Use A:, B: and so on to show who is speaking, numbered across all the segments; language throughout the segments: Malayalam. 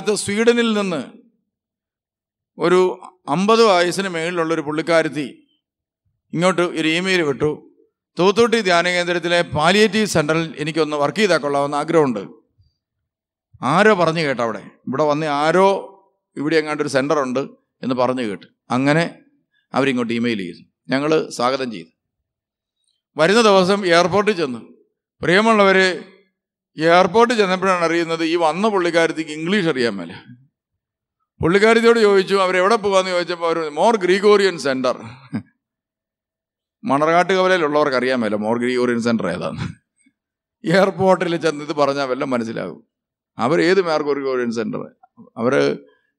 A: കാലത്ത് സ്വീഡനിൽ നിന്ന് ഒരു അമ്പത് വയസ്സിന് മേളിലുള്ള ഒരു പുള്ളിക്കാരത്തി ഇങ്ങോട്ട് ഒരു ഇമെയിൽ വിട്ടു തൂത്തുട്ടി ധ്യാന കേന്ദ്രത്തിലെ പാലിയേറ്റീവ് സെൻ്ററിൽ എനിക്കൊന്ന് വർക്ക് ചെയ്താൽ കൊള്ളാമെന്ന് ആഗ്രഹമുണ്ട് ആരോ പറഞ്ഞു കേട്ടോ അവിടെ ഇവിടെ വന്ന് ആരോ ഇവിടെ എങ്ങാണ്ട് ഒരു സെൻ്റർ ഉണ്ട് എന്ന് പറഞ്ഞു കേട്ടു അങ്ങനെ അവരിങ്ങോട്ട് ഇമെയിൽ ചെയ്തു ഞങ്ങൾ സ്വാഗതം ചെയ്തു വരുന്ന ദിവസം എയർപോർട്ടിൽ ചെന്ന് പ്രിയമുള്ളവർ എയർപോർട്ട് ചെന്നപ്പോഴാണ് അറിയുന്നത് ഈ വന്ന പുള്ളിക്കാരത്തിക്ക് ഇംഗ്ലീഷ് അറിയാൻ മേല പുള്ളിക്കാരത്തിയോട് ചോദിച്ചു അവരെവിടെ പോകാന്ന് ചോദിച്ചപ്പോൾ അവർ മോർ ഗ്രീഗോറിയൻ സെൻറ്റർ മണർകാട്ട് കവലയിലുള്ളവർക്ക് അറിയാൻ മേല മോർ ഗ്രീഗോറിയൻ സെൻറ്റർ ഏതാന്ന് എയർപോർട്ടിൽ ചെന്ന് ഇത് പറഞ്ഞാൽ വല്ല മനസ്സിലാകും അവർ ഏത് മോർ ഗ്രീഗോറിയൻ സെൻറ്റർ അവർ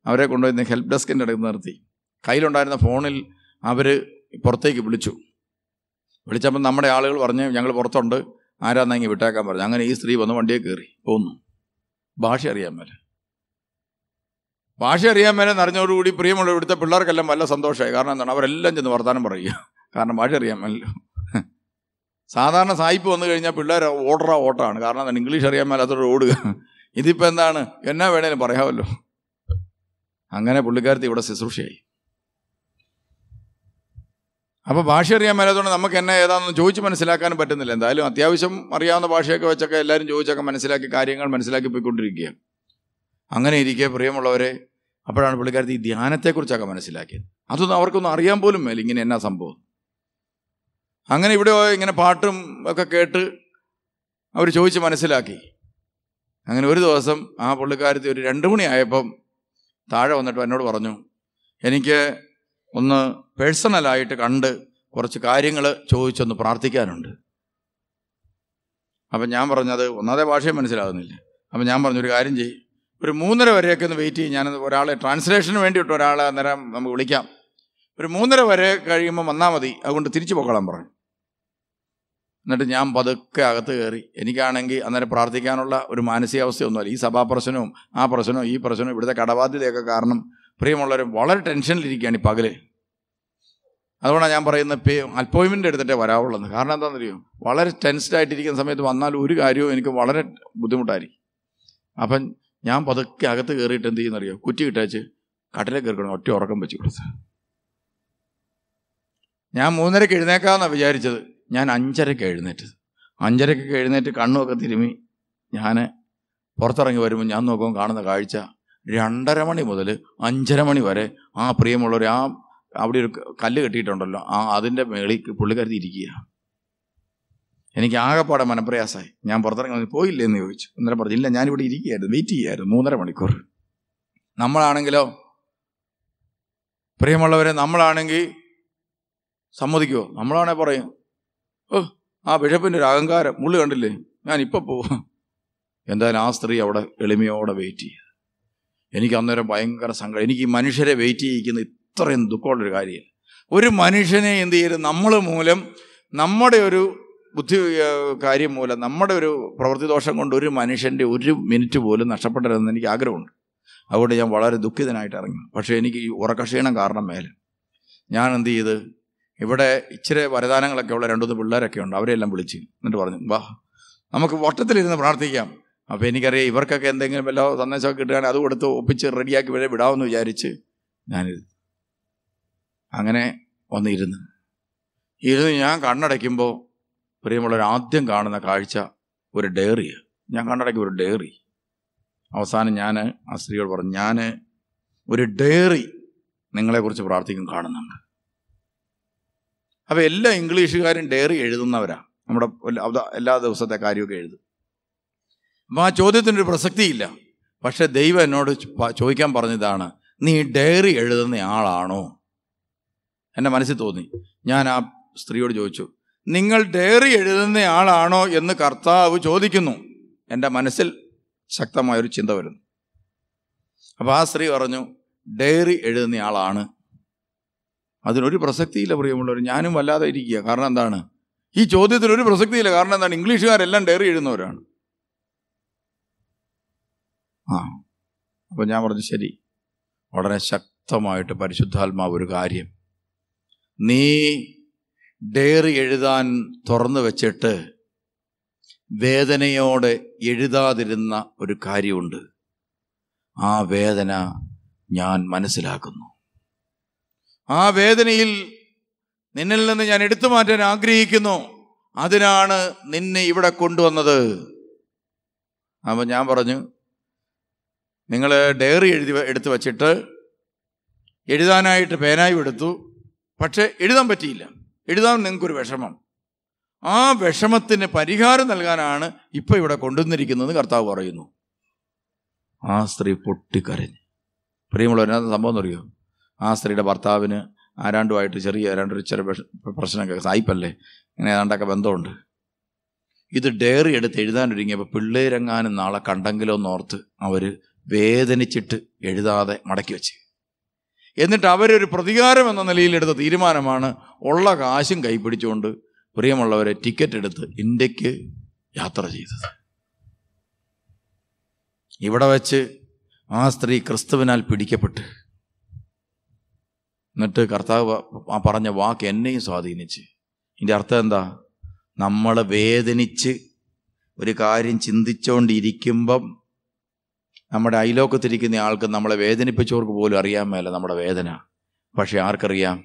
A: അവരെ കൊണ്ടുപോയി ഹെൽപ്പ് ഡെസ്കിൻ്റെ അടുത്ത് നിർത്തി കയ്യിലുണ്ടായിരുന്ന ഫോണിൽ അവർ പുറത്തേക്ക് വിളിച്ചു വിളിച്ചപ്പോൾ നമ്മുടെ ആളുകൾ പറഞ്ഞ് ഞങ്ങൾ പുറത്തുണ്ട് ആരാന്നെങ്കിൽ വിട്ടേക്കാൻ പറഞ്ഞു അങ്ങനെ ഈ സ്ത്രീ വന്ന് വണ്ടിയെ കയറി പോന്നു ഭാഷ അറിയാൻ മേലെ ഭാഷ അറിയാൻ മേലെ നിറഞ്ഞോടുകൂടി പ്രിയമുള്ള ഇവിടുത്തെ പിള്ളേർക്കെല്ലാം വല്ല സന്തോഷമായി കാരണം എന്താണ് അവരെല്ലാം ചെന്ന് വർത്താനം പറയുക കാരണം ഭാഷ അറിയാൻ മേലല്ലോ സാധാരണ സായിപ്പ് വന്നു കഴിഞ്ഞാൽ പിള്ളേർ ഓടറ ഓട്ടാണ് കാരണം എന്താണ് ഇംഗ്ലീഷ് അറിയാൻ മേലാത്തോട് ഓടുക ഇതിപ്പോൾ എന്താണ് എന്നാ വേണേലും പറയാമല്ലോ അങ്ങനെ പുള്ളിക്കാരത്തി ഇവിടെ ശുശ്രൂഷയായി അപ്പോൾ ഭാഷ അറിയാൻ മേലാത്തതുകൊണ്ട് നമുക്ക് എന്നെ ഏതാണെന്ന് ചോദിച്ച് മനസ്സിലാക്കാൻ പറ്റുന്നില്ല എന്തായാലും അത്യാവശ്യം അറിയാവുന്ന ഭാഷയൊക്കെ വെച്ചൊക്കെ എല്ലാവരും ചോദിച്ചൊക്കെ മനസ്സിലാക്കി കാര്യങ്ങൾ മനസ്സിലാക്കി പോയിക്കൊണ്ടിരിക്കുകയാണ് അങ്ങനെ ഇരിക്കുക പ്രിയമുള്ളവരെ അപ്പോഴാണ് പുള്ളിക്കാരത്തി ഈ ധ്യാനത്തെക്കുറിച്ചൊക്കെ മനസ്സിലാക്കിയത് അതൊന്നും അവർക്കൊന്നും അറിയാൻ പോലും മേലെ ഇങ്ങനെ എന്നാ സംഭവം അങ്ങനെ ഇവിടെ ഇങ്ങനെ പാട്ടും ഒക്കെ കേട്ട് അവർ ചോദിച്ച് മനസ്സിലാക്കി അങ്ങനെ ഒരു ദിവസം ആ പുള്ളിക്കാരത്തി ഒരു രണ്ട് മണിയായപ്പം താഴെ വന്നിട്ട് എന്നോട് പറഞ്ഞു എനിക്ക് ഒന്ന് പേഴ്സണലായിട്ട് കണ്ട് കുറച്ച് കാര്യങ്ങൾ ചോദിച്ചൊന്ന് പ്രാർത്ഥിക്കാനുണ്ട് അപ്പം ഞാൻ പറഞ്ഞത് ഒന്നാതെ ഭാഷയും മനസ്സിലാകുന്നില്ല അപ്പം ഞാൻ പറഞ്ഞു ഒരു കാര്യം ചെയ്യും ഒരു മൂന്നര വരെയൊക്കെ ഒന്ന് വെയിറ്റ് ചെയ്യും ഞാൻ ഒരാളെ ട്രാൻസ്ലേഷന് വേണ്ടിയിട്ട് ഒരാളെ അന്നേരം നമുക്ക് വിളിക്കാം ഒരു മൂന്നര വരെ കഴിയുമ്പോൾ വന്നാൽ മതി അതുകൊണ്ട് തിരിച്ചു പോകളാൻ പറഞ്ഞു എന്നിട്ട് ഞാൻ പതുക്കെ അകത്ത് കയറി എനിക്കാണെങ്കിൽ അന്നേരം പ്രാർത്ഥിക്കാനുള്ള ഒരു മാനസികാവസ്ഥയൊന്നുമല്ല ഈ സഭാ പ്രശ്നവും ആ പ്രശ്നവും ഈ പ്രശ്നവും ഇവിടുത്തെ കടബാധ്യതയൊക്കെ കാരണം പ്രിയമുള്ളവരും വളരെ ടെൻഷനിലിരിക്കുകയാണ് ഈ പകല് അതുകൊണ്ടാണ് ഞാൻ പറയുന്നത് പേ അപ്പോയിൻമെൻ്റ് എടുത്തിട്ടേ വരാവുള്ളത് കാരണം എന്താണെന്നറിയോ വളരെ ടെൻസ്ഡ് ആയിട്ടിരിക്കുന്ന സമയത്ത് വന്നാൽ ഒരു കാര്യവും എനിക്ക് വളരെ ബുദ്ധിമുട്ടായിരിക്കും അപ്പം ഞാൻ പതുക്കെ അകത്ത് കയറിയിട്ട് എന്ത് ചെയ്യുന്നറിയോ കുറ്റി കിട്ടാച്ച് കടലിൽ കയറിക്കണം ഒറ്റ ഉറക്കം വെച്ച് കൊടുത്ത് ഞാൻ മൂന്നരക്ക് എഴുന്നേക്കാമെന്നാണ് വിചാരിച്ചത് ഞാൻ അഞ്ചരക്ക് എഴുന്നേറ്റത് അഞ്ചരക്കൊക്കെ എഴുന്നേറ്റ് കണ്ണുമൊക്കെ തിരുമി ഞാൻ പുറത്തിറങ്ങി വരുമ്പോൾ ഞാൻ നോക്കുമ്പോൾ കാണുന്ന കാഴ്ച രണ്ടര മണി മുതൽ അഞ്ചര മണി വരെ ആ പ്രിയമുള്ളവർ ആ അവിടെ ഒരു കല്ല് കെട്ടിയിട്ടുണ്ടല്ലോ ആ അതിൻ്റെ മേളിൽ പുള്ളിക്കരുതി ഇരിക്കുക എനിക്ക് ആകെപ്പാടെ മനപ്രയാസമായി ഞാൻ പുറത്തിറങ്ങി പോയില്ലേ എന്ന് ചോദിച്ചു അന്നേരം പറഞ്ഞു ഇല്ല ഞാനിവിടെ ഇരിക്കുകയായിരുന്നു വെയിറ്റ് ചെയ്യായിരുന്നു മൂന്നര മണിക്കൂർ നമ്മളാണെങ്കിലോ പ്രിയമുള്ളവരെ നമ്മളാണെങ്കിൽ സമ്മതിക്കുമോ നമ്മളാണെ പറയും ഓ ആ ബിഷപ്പിൻ്റെ ഒരു അഹങ്കാരം മുള്ളു കണ്ടില്ലേ ഞാൻ ഇപ്പോൾ പോവാം എന്തായാലും ആ സ്ത്രീ അവിടെ എളിമയോടെ വെയിറ്റ് ചെയ്യുക എനിക്ക് അന്നേരം ഭയങ്കര സങ്കടം എനിക്ക് ഈ മനുഷ്യരെ വെയിറ്റ് ചെയ്യിക്കുന്ന ഇത്രയും ദുഃഖമുള്ളൊരു കാര്യം ഒരു മനുഷ്യനെ എന്ത് ചെയ്ത് നമ്മൾ മൂലം നമ്മുടെ ഒരു ബുദ്ധി കാര്യം മൂലം നമ്മുടെ ഒരു പ്രവൃത്തി ദോഷം കൊണ്ട് ഒരു മനുഷ്യൻ്റെ ഒരു മിനിറ്റ് പോലും നഷ്ടപ്പെട്ടരുതെന്ന് എനിക്ക് ആഗ്രഹമുണ്ട് അതുകൊണ്ട് ഞാൻ വളരെ ദുഃഖിതനായിട്ട് ഇറങ്ങി പക്ഷേ എനിക്ക് ഈ ഉറക്കക്ഷീണം കാരണം മേലെ ഞാൻ എന്ത് ചെയ്ത് ഇവിടെ ഇച്ചിരി വരദാനങ്ങളൊക്കെ ഉള്ള രണ്ടുമൂന്ന് പിള്ളേരൊക്കെ ഉണ്ട് അവരെല്ലാം വിളിച്ച് എന്നിട്ട് പറഞ്ഞു വാ നമുക്ക് വട്ടത്തിലിരുന്ന് പ്രാർത്ഥിക്കാം അപ്പോൾ എനിക്കറിയാം ഇവർക്കൊക്കെ എന്തെങ്കിലും വല്ല സന്ദേശമൊക്കെ കിട്ടുകയാണെങ്കിൽ അത് കൊടുത്ത് ഒപ്പിച്ച് റെഡിയാക്കി വരെ വിടാമെന്ന് വിചാരിച്ച് ഞാനിരുന്നു അങ്ങനെ വന്നിരുന്നു ഇരുന്ന് ഞാൻ കണ്ണടയ്ക്കുമ്പോൾ പ്രിയമുള്ളവർ ആദ്യം കാണുന്ന കാഴ്ച ഒരു ഡയറിയാണ് ഞാൻ കണ്ണടയ്ക്കും ഒരു ഡയറി അവസാനം ഞാൻ ആ സ്ത്രീയോട് പറഞ്ഞു ഞാൻ ഒരു ഡയറി നിങ്ങളെക്കുറിച്ച് പ്രാർത്ഥിക്കും കാണുന്നുണ്ട് അപ്പോൾ എല്ലാ ഇംഗ്ലീഷുകാരും ഡയറി എഴുതുന്നവരാണ് നമ്മുടെ എല്ലാ ദിവസത്തെ കാര്യമൊക്കെ എഴുതും അപ്പം ആ ചോദ്യത്തിനൊരു പ്രസക്തിയില്ല പക്ഷെ ദൈവം എന്നോട് ചോദിക്കാൻ പറഞ്ഞതാണ് നീ ഡയറി എഴുതുന്ന ആളാണോ എൻ്റെ മനസ്സിൽ തോന്നി ഞാൻ ആ സ്ത്രീയോട് ചോദിച്ചു നിങ്ങൾ ഡയറി എഴുതുന്ന ആളാണോ എന്ന് കർത്താവ് ചോദിക്കുന്നു എൻ്റെ മനസ്സിൽ ശക്തമായൊരു ചിന്ത വരുന്നു അപ്പോൾ ആ സ്ത്രീ പറഞ്ഞു ഡയറി എഴുതുന്ന ആളാണ് അതിനൊരു പ്രസക്തിയില്ല പ്രിയമുള്ളവർ ഞാനും വല്ലാതെ ഇരിക്കുക കാരണം എന്താണ് ഈ ചോദ്യത്തിനൊരു പ്രസക്തിയില്ല കാരണം എന്താണ് ഇംഗ്ലീഷുകാരെല്ലാം ഡയറി എഴുതുന്നവരാണ് ആ അപ്പോൾ ഞാൻ പറഞ്ഞു ശരി വളരെ ശക്തമായിട്ട് പരിശുദ്ധാത്മാവ് ഒരു കാര്യം നീ ഡയറി എഴുതാൻ തുറന്നു വെച്ചിട്ട് വേദനയോടെ എഴുതാതിരുന്ന ഒരു കാര്യമുണ്ട് ആ വേദന ഞാൻ മനസ്സിലാക്കുന്നു ആ വേദനയിൽ നിന്നിൽ നിന്ന് ഞാൻ എടുത്തു മാറ്റാൻ ആഗ്രഹിക്കുന്നു അതിനാണ് നിന്നെ ഇവിടെ കൊണ്ടുവന്നത് അപ്പം ഞാൻ പറഞ്ഞു നിങ്ങൾ ഡയറി എഴുതി എടുത്ത് വച്ചിട്ട് എഴുതാനായിട്ട് പേനായും എടുത്തു പക്ഷേ എഴുതാൻ പറ്റിയില്ല എഴുതാൻ നിങ്ങൾക്കൊരു വിഷമം ആ വിഷമത്തിന് പരിഹാരം നൽകാനാണ് ഇപ്പം ഇവിടെ കൊണ്ടുവന്നിരിക്കുന്നത് കർത്താവ് പറയുന്നു ആ സ്ത്രീ പൊട്ടിക്കരഞ്ഞ് പ്രിയമുള്ള ഒരു സംഭവം എന്നറിയോ ആ സ്ത്രീയുടെ ഭർത്താവിന് ആരാണ്ടുമായിട്ട് ചെറിയ ആരാണ്ടൊരു ചെറിയ പ്രശ്നമൊക്കെ സായിപ്പല്ലേ ഇങ്ങനെ ഏതാണ്ടൊക്കെ ബന്ധമുണ്ട് ഇത് ഡയറി എടുത്ത് എഴുതാനൊരുങ്ങിയപ്പോൾ പിള്ളേരെങ്ങാനും നാളെ കണ്ടെങ്കിലോ എന്നോർത്ത് അവർ വേദനിച്ചിട്ട് എഴുതാതെ മടക്കി വെച്ച് എന്നിട്ട് അവരൊരു പ്രതികാരം എന്ന എടുത്ത തീരുമാനമാണ് ഉള്ള കാശും കൈപ്പിടിച്ചുകൊണ്ട് പ്രിയമുള്ളവരെ ടിക്കറ്റ് എടുത്ത് ഇന്ത്യക്ക് യാത്ര ചെയ്തത് ഇവിടെ വച്ച് ആ സ്ത്രീ ക്രിസ്തുവിനാൽ പിടിക്കപ്പെട്ട് എന്നിട്ട് കർത്താവ് ആ പറഞ്ഞ വാക്ക് എന്നെയും സ്വാധീനിച്ച് ഇതിൻ്റെ അർത്ഥം എന്താ നമ്മൾ വേദനിച്ച് ഒരു കാര്യം ചിന്തിച്ചുകൊണ്ടിരിക്കുമ്പം നമ്മുടെ അയലോക്കത്തിരിക്കുന്ന ആൾക്ക് നമ്മളെ വേദനിപ്പിച്ചവർക്ക് പോലും അറിയാൻ മേല നമ്മുടെ വേദന പക്ഷെ ആർക്കറിയാം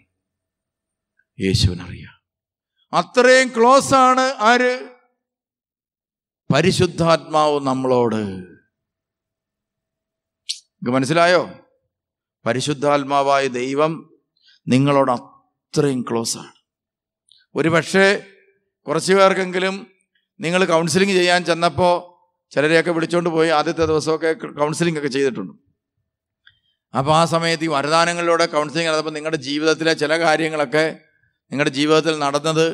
A: യേശുവിനറിയാം അത്രയും ക്ലോസ് ആണ് ആര് പരിശുദ്ധാത്മാവ് നമ്മളോട് നിങ്ങൾക്ക് മനസ്സിലായോ പരിശുദ്ധാത്മാവായ ദൈവം നിങ്ങളോട് അത്രയും ക്ലോസ് ആണ് ഒരു പക്ഷേ കുറച്ച് പേർക്കെങ്കിലും നിങ്ങൾ കൗൺസിലിംഗ് ചെയ്യാൻ ചെന്നപ്പോൾ ചിലരെയൊക്കെ വിളിച്ചുകൊണ്ട് പോയി ആദ്യത്തെ ദിവസമൊക്കെ കൗൺസിലിംഗ് ഒക്കെ ചെയ്തിട്ടുണ്ട് അപ്പോൾ ആ സമയത്ത് ഈ വരദാനങ്ങളിലൂടെ കൗൺസിലിംഗ് നടന്നപ്പോൾ നിങ്ങളുടെ ജീവിതത്തിലെ ചില കാര്യങ്ങളൊക്കെ നിങ്ങളുടെ ജീവിതത്തിൽ നടന്നത്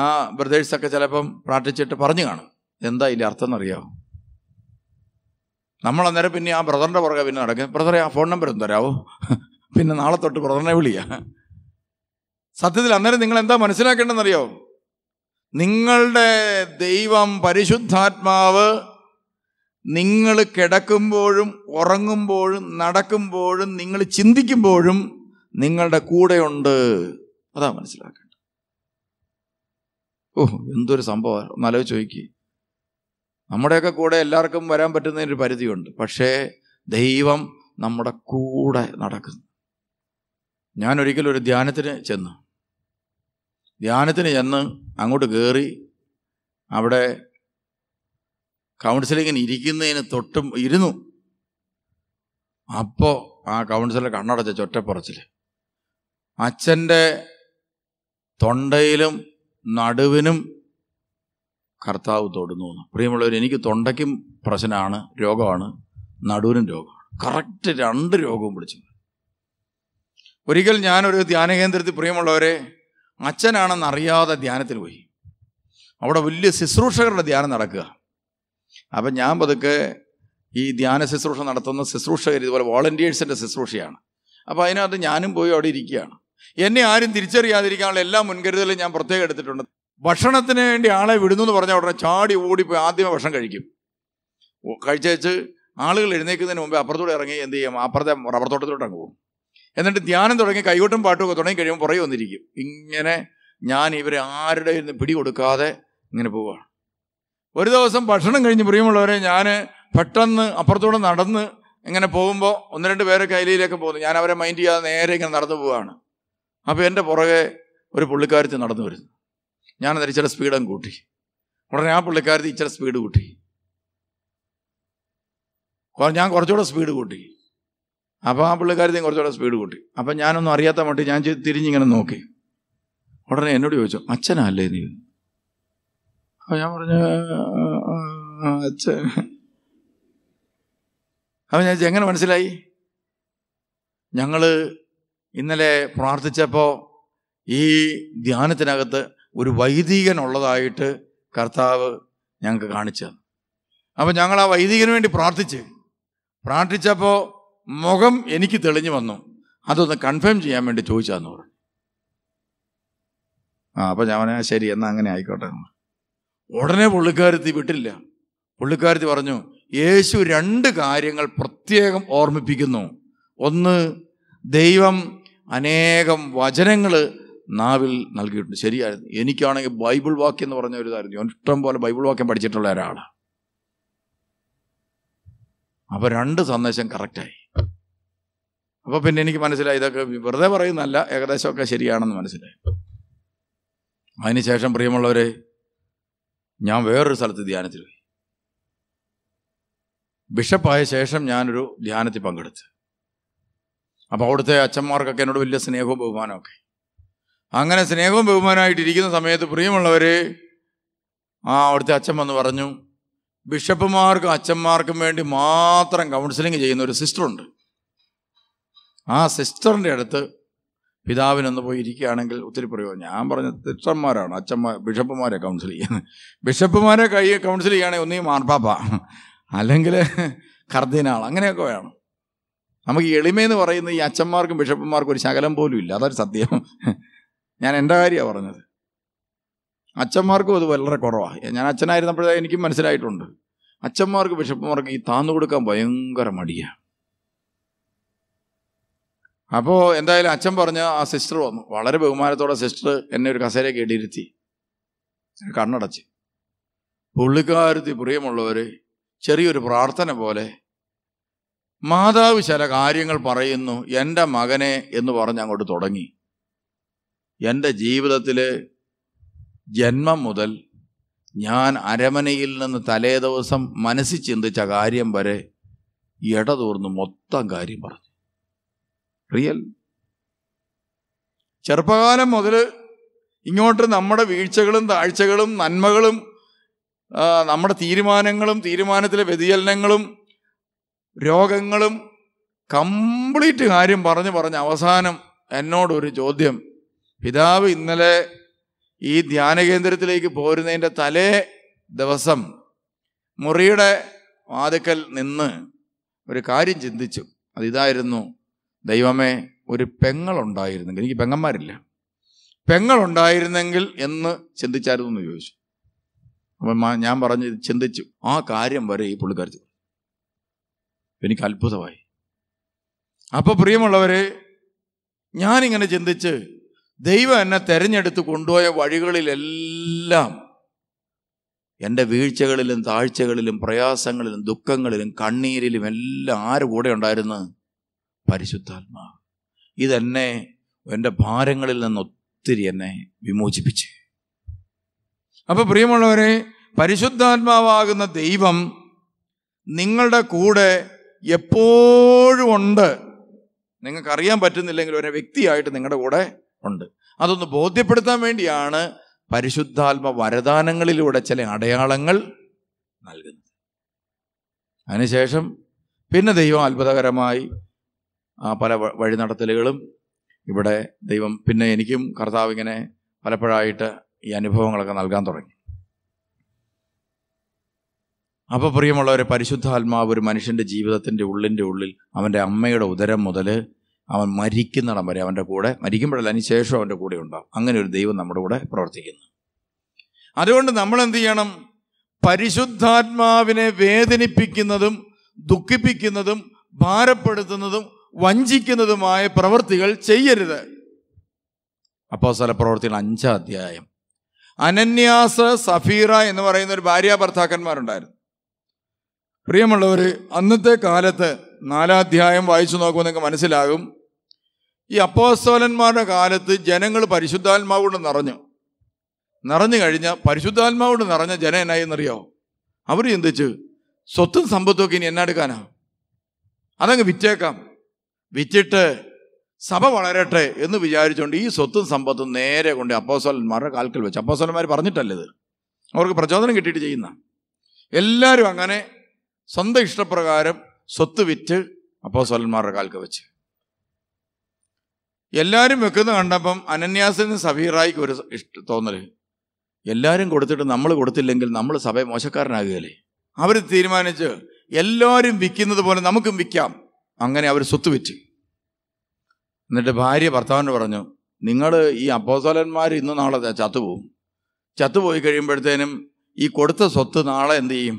A: ആ ബ്രദേഴ്സൊക്കെ ചിലപ്പം പ്രാർത്ഥിച്ചിട്ട് പറഞ്ഞു കാണും എന്താ ഇതിൻ്റെ അർത്ഥം എന്നറിയാമോ നമ്മൾ അന്നേരം പിന്നെ ആ ബ്രദറിൻ്റെ പുറകെ പിന്നെ നടക്കും ബ്രദറെ ആ ഫോൺ നമ്പർ ഒന്ന് തരാമോ പിന്നെ നാളെ തൊട്ട് ബ്രദറിനെ വിളിയാ സത്യത്തിൽ അന്നേരം നിങ്ങൾ എന്താ മനസ്സിലാക്കേണ്ടതെന്നറിയാമോ നിങ്ങളുടെ ദൈവം പരിശുദ്ധാത്മാവ് നിങ്ങൾ കിടക്കുമ്പോഴും ഉറങ്ങുമ്പോഴും നടക്കുമ്പോഴും നിങ്ങൾ ചിന്തിക്കുമ്പോഴും നിങ്ങളുടെ കൂടെയുണ്ട് അതാ മനസ്സിലാക്കേണ്ടത് ഓ എന്തൊരു സംഭവം ഒന്നാലോചിച്ച് ചോദിക്കുക നമ്മുടെയൊക്കെ കൂടെ എല്ലാവർക്കും വരാൻ പറ്റുന്നതിനൊരു പരിധിയുണ്ട് പക്ഷേ ദൈവം നമ്മുടെ കൂടെ നടക്കുന്നു ഞാനൊരിക്കലും ഒരു ധ്യാനത്തിന് ചെന്നു ധ്യാനത്തിന് ചെന്ന് അങ്ങോട്ട് കയറി അവിടെ കൗൺസിലിങ്ങിന് ഇരിക്കുന്നതിന് തൊട്ടും ഇരുന്നു അപ്പോൾ ആ കൗൺസിലർ കണ്ണടച്ച ചൊറ്റപ്പുറച്ചിൽ അച്ഛൻ്റെ തൊണ്ടയിലും നടുവിനും കർത്താവ് തൊടുന്നു പ്രിയമുള്ളവർ എനിക്ക് തൊണ്ടയ്ക്കും പ്രശ്നമാണ് രോഗമാണ് നടുവിനും രോഗമാണ് കറക്റ്റ് രണ്ട് രോഗവും പിടിച്ചു ഒരിക്കൽ ഞാനൊരു ധ്യാന പ്രിയമുള്ളവരെ അച്ഛനാണെന്ന് അറിയാതെ ധ്യാനത്തിന് പോയി അവിടെ വലിയ ശുശ്രൂഷകരുടെ ധ്യാനം നടക്കുക അപ്പം ഞാൻ പതുക്കെ ഈ ധ്യാന ശുശ്രൂഷ നടത്തുന്ന ശുശ്രൂഷകർ ഇതുപോലെ വോളണ്ടിയേഴ്സിൻ്റെ ശുശ്രൂഷയാണ് അപ്പോൾ അതിനകത്ത് ഞാനും പോയി അവിടെ ഇരിക്കുകയാണ് എന്നെ ആരും തിരിച്ചറിയാതിരിക്കാനുള്ള എല്ലാ മുൻകരുതലും ഞാൻ പ്രത്യേകം എടുത്തിട്ടുണ്ട് ഭക്ഷണത്തിന് വേണ്ടി ആളെ വിടുന്നു എന്ന് പറഞ്ഞാൽ ഉടനെ ചാടി ഓടിപ്പോയി ആദ്യമേ ഭക്ഷണം കഴിക്കും കഴിച്ചേച്ച് ആളുകൾ എഴുന്നേൽക്കുന്നതിന് മുമ്പേ അപ്പുറത്തോടെ ഇറങ്ങി എന്ത് ചെയ്യും അപ്പുറത്തെ റബ്ബർ തോട്ടത്തിലോട്ട് അങ്ങ് പോകും എന്നിട്ട് ധ്യാനം തുടങ്ങി കൈകൊട്ടും പാട്ടുമൊക്കെ തുടങ്ങി കഴിയുമ്പോൾ പുറകെ വന്നിരിക്കും ഇങ്ങനെ ഞാൻ ഇവരെ ആരുടെ പിടി കൊടുക്കാതെ ഇങ്ങനെ പോവുകയാണ് ഒരു ദിവസം ഭക്ഷണം കഴിഞ്ഞ് പ്രിയമുള്ളവരെ ഞാൻ പെട്ടെന്ന് അപ്പുറത്തൂടെ നടന്ന് ഇങ്ങനെ പോകുമ്പോൾ ഒന്ന് രണ്ട് പേരെ കൈലിയിലൊക്കെ പോകുന്നു ഞാൻ അവരെ മൈൻഡ് ചെയ്യാതെ നേരെ ഇങ്ങനെ നടന്നു പോവുകയാണ് അപ്പോൾ എൻ്റെ പുറകെ ഒരു പുള്ളിക്കാരത്തി നടന്നു വരുന്നു ഞാനത് ഇച്ചിരി അങ്ങ് കൂട്ടി ഉടനെ ആ പുള്ളിക്കാരത്തി ഇച്ചിരി സ്പീഡ് കൂട്ടി ഞാൻ കുറച്ചുകൂടെ സ്പീഡ് കൂട്ടി അപ്പോൾ ആ പുള്ളിക്കാരത്തെയും കുറച്ചുകൂടെ സ്പീഡ് കൂട്ടി അപ്പം ഞാനൊന്നും അറിയാത്ത മട്ടി ഞാൻ തിരിഞ്ഞിങ്ങനെ നോക്കി ഉടനെ എന്നോട് ചോദിച്ചു അച്ഛനല്ലേ നീ അപ്പം ഞാൻ പറഞ്ഞു അച്ഛൻ അപ്പം ഞാൻ എങ്ങനെ മനസ്സിലായി ഞങ്ങൾ ഇന്നലെ പ്രാർത്ഥിച്ചപ്പോൾ ഈ ധ്യാനത്തിനകത്ത് ഒരു വൈദികനുള്ളതായിട്ട് കർത്താവ് ഞങ്ങൾക്ക് കാണിച്ചത് അപ്പം ഞങ്ങൾ ആ വൈദികന് വേണ്ടി പ്രാർത്ഥിച്ച് പ്രാർത്ഥിച്ചപ്പോൾ മുഖം എനിക്ക് തെളിഞ്ഞു വന്നു അതൊന്ന് കൺഫേം ചെയ്യാൻ വേണ്ടി ചോദിച്ചാന്ന് പറഞ്ഞു ആ അപ്പം ഞാൻ പറഞ്ഞാൽ ശരി എന്നാൽ അങ്ങനെ ആയിക്കോട്ടെ ഉടനെ പുള്ളിക്കാരത്തി വിട്ടില്ല പുള്ളിക്കാരത്തി പറഞ്ഞു യേശു രണ്ട് കാര്യങ്ങൾ പ്രത്യേകം ഓർമ്മിപ്പിക്കുന്നു ഒന്ന് ദൈവം അനേകം വചനങ്ങൾ നാവിൽ നൽകിയിട്ടുണ്ട് ശരിയായിരുന്നു എനിക്കാണെങ്കിൽ ബൈബിൾ വാക്യം എന്ന് പറഞ്ഞ ഒരു ഇതായിരുന്നു ഞാൻ ഇഷ്ടം പോലെ ബൈബിൾ വാക്യം പഠിച്ചിട്ടുള്ള ഒരാളാണ് അപ്പോൾ രണ്ട് സന്ദേശം കറക്റ്റായി അപ്പോൾ പിന്നെ എനിക്ക് മനസ്സിലായി ഇതൊക്കെ വെറുതെ പറയുന്നല്ല ഏകദേശമൊക്കെ ശരിയാണെന്ന് മനസ്സിലായി അതിനുശേഷം പ്രിയമുള്ളവരെ ഞാൻ വേറൊരു സ്ഥലത്ത് ധ്യാനത്തിൽ പോയി ബിഷപ്പായ ശേഷം ഞാനൊരു ധ്യാനത്തിൽ പങ്കെടുത്തു അപ്പോൾ അവിടുത്തെ അച്ഛന്മാർക്കൊക്കെ എന്നോട് വലിയ സ്നേഹവും ബഹുമാനമൊക്കെ അങ്ങനെ സ്നേഹവും ബഹുമാനമായിട്ടിരിക്കുന്ന സമയത്ത് പ്രിയമുള്ളവരെ ആ അവിടുത്തെ അച്ഛൻ വന്ന് പറഞ്ഞു ബിഷപ്പുമാർക്കും അച്ഛന്മാർക്കും വേണ്ടി മാത്രം കൗൺസിലിംഗ് ചെയ്യുന്ന ഒരു സിസ്റ്ററുണ്ട് ആ സിസ്റ്ററിൻ്റെ അടുത്ത് പിതാവിനൊന്ന് പോയി ഇരിക്കുകയാണെങ്കിൽ ഒത്തിരി പ്രയോജനം ഞാൻ പറഞ്ഞ സിസ്റ്റർമാരാണ് അച്ഛന്മാർ ബിഷപ്പുമാരെ കൗൺസിൽ ചെയ്യുന്നത് ബിഷപ്പുമാരെ കൈ കൗൺസിൽ ചെയ്യുകയാണെങ്കിൽ ഒന്നീ മാർപ്പാപ്പ അല്ലെങ്കിൽ കർദിനാൾ അങ്ങനെയൊക്കെ വേണം നമുക്ക് എളിമയെന്ന് പറയുന്ന ഈ അച്ഛന്മാർക്കും ബിഷപ്പുമാർക്കും ഒരു ശകലം പോലും ഇല്ല അതൊരു സത്യം ഞാൻ എൻ്റെ കാര്യമാണ് പറഞ്ഞത് അച്ഛന്മാർക്കും അത് വളരെ കുറവാണ് ഞാൻ അച്ഛനായിരുന്നപ്പോഴേ എനിക്കും മനസ്സിലായിട്ടുണ്ട് അച്ഛന്മാർക്കും ബിഷപ്പുമാർക്കും ഈ താന്നു കൊടുക്കാൻ ഭയങ്കര മടിയാണ് അപ്പോൾ എന്തായാലും അച്ഛൻ പറഞ്ഞ ആ സിസ്റ്റർ വന്നു വളരെ ബഹുമാനത്തോടെ സിസ്റ്റർ എന്നെ ഒരു കസേര കേട്ടിരുത്തി കണ്ണടച്ച് പുള്ളിക്കാരുത്തി പ്രിയമുള്ളവർ ചെറിയൊരു പ്രാർത്ഥന പോലെ മാതാവ് ചില കാര്യങ്ങൾ പറയുന്നു എൻ്റെ മകനെ എന്ന് പറഞ്ഞ് അങ്ങോട്ട് തുടങ്ങി എൻ്റെ ജീവിതത്തിൽ ജന്മം മുതൽ ഞാൻ അരമനയിൽ നിന്ന് തലേ ദിവസം മനസ്സിൽ ചിന്തിച്ച കാര്യം വരെ ഇടതൂർന്ന് മൊത്തം കാര്യം പറഞ്ഞു റിയൽ ചെറുപ്പകാലം മുതൽ ഇങ്ങോട്ട് നമ്മുടെ വീഴ്ചകളും താഴ്ചകളും നന്മകളും നമ്മുടെ തീരുമാനങ്ങളും തീരുമാനത്തിലെ വ്യതിചലനങ്ങളും രോഗങ്ങളും കംപ്ലീറ്റ് കാര്യം പറഞ്ഞ് പറഞ്ഞ് അവസാനം എന്നോടൊരു ചോദ്യം പിതാവ് ഇന്നലെ ഈ ധ്യാന കേന്ദ്രത്തിലേക്ക് പോരുന്നതിൻ്റെ തലേ ദിവസം മുറിയുടെ വാതുക്കൽ നിന്ന് ഒരു കാര്യം ചിന്തിച്ചു അതിതായിരുന്നു ദൈവമേ ഒരു പെങ്ങളുണ്ടായിരുന്നെങ്കിൽ എനിക്ക് പെങ്ങന്മാരില്ല പെങ്ങളുണ്ടായിരുന്നെങ്കിൽ എന്ന് ചിന്തിച്ചായിരുന്നു എന്ന് ചോദിച്ചു അപ്പം ഞാൻ പറഞ്ഞ് ചിന്തിച്ചു ആ കാര്യം വരെ ഈ പുള്ളിക്കാരത്തി എനിക്ക് അത്ഭുതമായി അപ്പോൾ പ്രിയമുള്ളവരെ ഞാനിങ്ങനെ ചിന്തിച്ച് ദൈവം എന്നെ തെരഞ്ഞെടുത്ത് കൊണ്ടുപോയ വഴികളിലെല്ലാം എൻ്റെ വീഴ്ചകളിലും താഴ്ചകളിലും പ്രയാസങ്ങളിലും ദുഃഖങ്ങളിലും കണ്ണീരിലും എല്ലാം ആര് കൂടെ ഉണ്ടായിരുന്നു പരിശുദ്ധാത്മാവ് ഇതെന്നെ എൻ്റെ ഭാരങ്ങളിൽ നിന്ന് ഒത്തിരി എന്നെ വിമോചിപ്പിച്ച് അപ്പോൾ പ്രിയമുള്ളവരെ പരിശുദ്ധാത്മാവാകുന്ന ദൈവം നിങ്ങളുടെ കൂടെ എപ്പോഴും ഉണ്ട് നിങ്ങൾക്കറിയാൻ പറ്റുന്നില്ലെങ്കിൽ ഒരു വ്യക്തിയായിട്ട് നിങ്ങളുടെ കൂടെ ഉണ്ട് അതൊന്ന് ബോധ്യപ്പെടുത്താൻ വേണ്ടിയാണ് പരിശുദ്ധാത്മ വരദാനങ്ങളിലൂടെ ചില അടയാളങ്ങൾ നൽകുന്നത് അതിനുശേഷം പിന്നെ ദൈവം അത്ഭുതകരമായി പല വഴി നടത്തലുകളും ഇവിടെ ദൈവം പിന്നെ എനിക്കും കർത്താവ് ഇങ്ങനെ പലപ്പോഴായിട്ട് ഈ അനുഭവങ്ങളൊക്കെ നൽകാൻ തുടങ്ങി അപ്പോൾ പ്രിയമുള്ളവർ പരിശുദ്ധാത്മാവ് ഒരു മനുഷ്യൻ്റെ ജീവിതത്തിൻ്റെ ഉള്ളിൻ്റെ ഉള്ളിൽ അവൻ്റെ അമ്മയുടെ ഉദരം മുതൽ അവൻ മരിക്കുന്നിടം വരെ അവൻ്റെ കൂടെ മരിക്കുമ്പോഴല്ല അതിന് ശേഷം അവൻ്റെ കൂടെ ഉണ്ടാവും അങ്ങനെ ഒരു ദൈവം നമ്മുടെ കൂടെ പ്രവർത്തിക്കുന്നു അതുകൊണ്ട് നമ്മൾ എന്ത് ചെയ്യണം പരിശുദ്ധാത്മാവിനെ വേദനിപ്പിക്കുന്നതും ദുഃഖിപ്പിക്കുന്നതും ഭാരപ്പെടുത്തുന്നതും വഞ്ചിക്കുന്നതുമായ പ്രവൃത്തികൾ ചെയ്യരുത് സ്ഥല പ്രവർത്തികൾ അഞ്ചാം അധ്യായം അനന്യാസ് സഫീറ എന്ന് പറയുന്ന ഒരു ഭാര്യ ഭർത്താക്കന്മാരുണ്ടായിരുന്നു പ്രിയമുള്ളവർ അന്നത്തെ കാലത്ത് നാലാധ്യായം വായിച്ചു നോക്കുമ്പോൾ നിങ്ങൾക്ക് മനസ്സിലാകും ഈ അപ്പോസ്തോലന്മാരുടെ കാലത്ത് ജനങ്ങൾ കൊണ്ട് നിറഞ്ഞു നിറഞ്ഞു കഴിഞ്ഞ കൊണ്ട് നിറഞ്ഞ ജനം എന്നായെന്നറിയോ അവർ ചിന്തിച്ച് സ്വത്തും സമ്പത്തും ഒക്കെ ഇനി എന്നെടുക്കാനാ അതങ്ങ് വിറ്റേക്കാം വിറ്റിട്ട് സഭ വളരട്ടെ എന്ന് വിചാരിച്ചുകൊണ്ട് ഈ സ്വത്തും സമ്പത്തും നേരെ കൊണ്ട് അപ്പോസോലന്മാരുടെ കാൽക്കൽ വെച്ച് അപ്പോസോലന്മാർ ഇത് അവർക്ക് പ്രചോദനം കിട്ടിയിട്ട് ചെയ്യുന്ന എല്ലാവരും അങ്ങനെ സ്വന്തം ഇഷ്ടപ്രകാരം സ്വത്ത് വിറ്റ് അപ്പോസോലന്മാരുടെ കാൽക്കൽ വെച്ച് എല്ലാവരും വെക്കുന്ന കണ്ടപ്പം അനന്യാസിന് സഫീറായിക്ക് ഒരു ഇഷ്ട തോന്നൽ എല്ലാവരും കൊടുത്തിട്ട് നമ്മൾ കൊടുത്തില്ലെങ്കിൽ നമ്മൾ സഭയെ മോശക്കാരനാകുകയല്ലേ അവർ തീരുമാനിച്ച് എല്ലാവരും വിൽക്കുന്നത് പോലെ നമുക്കും വിൽക്കാം അങ്ങനെ അവർ സ്വത്ത് വെച്ച് എന്നിട്ട് ഭാര്യ ഭർത്താവിന് പറഞ്ഞു നിങ്ങൾ ഈ അപ്പോസോലന്മാർ ഇന്ന് നാളെ ചത്തുപോകും ചത്തുപോയി കഴിയുമ്പോഴത്തേനും ഈ കൊടുത്ത സ്വത്ത് നാളെ എന്ത് ചെയ്യും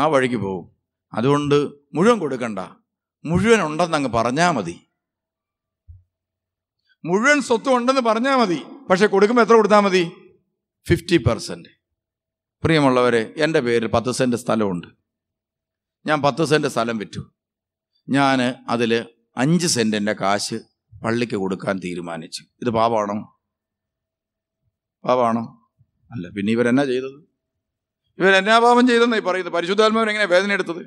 A: ആ വഴിക്ക് പോകും അതുകൊണ്ട് മുഴുവൻ കൊടുക്കണ്ട മുഴുവൻ ഉണ്ടെന്ന് അങ്ങ് പറഞ്ഞാൽ മതി മുഴുവൻ സ്വത്തും ഉണ്ടെന്ന് പറഞ്ഞാൽ മതി പക്ഷെ കൊടുക്കുമ്പോൾ എത്ര കൊടുത്താൽ മതി ഫിഫ്റ്റി പെർസെൻറ്റ് പ്രിയമുള്ളവരെ എൻ്റെ പേരിൽ പത്ത് സെൻറ്റ് സ്ഥലമുണ്ട് ഞാൻ പത്ത് സെൻറ്റ് സ്ഥലം വിറ്റു ഞാൻ അതിൽ അഞ്ച് സെൻറ്റിൻ്റെ കാശ് പള്ളിക്ക് കൊടുക്കാൻ തീരുമാനിച്ചു ഇത് പാപമാണോ പാപമാണോ അല്ല പിന്നെ ഇവരെന്നാ ചെയ്തത് ഇവരെന്നാ പാപം ഈ പറയുന്നത് പരിശുദ്ധാത്മാവിനെ എങ്ങനെ വേദന എടുത്തത്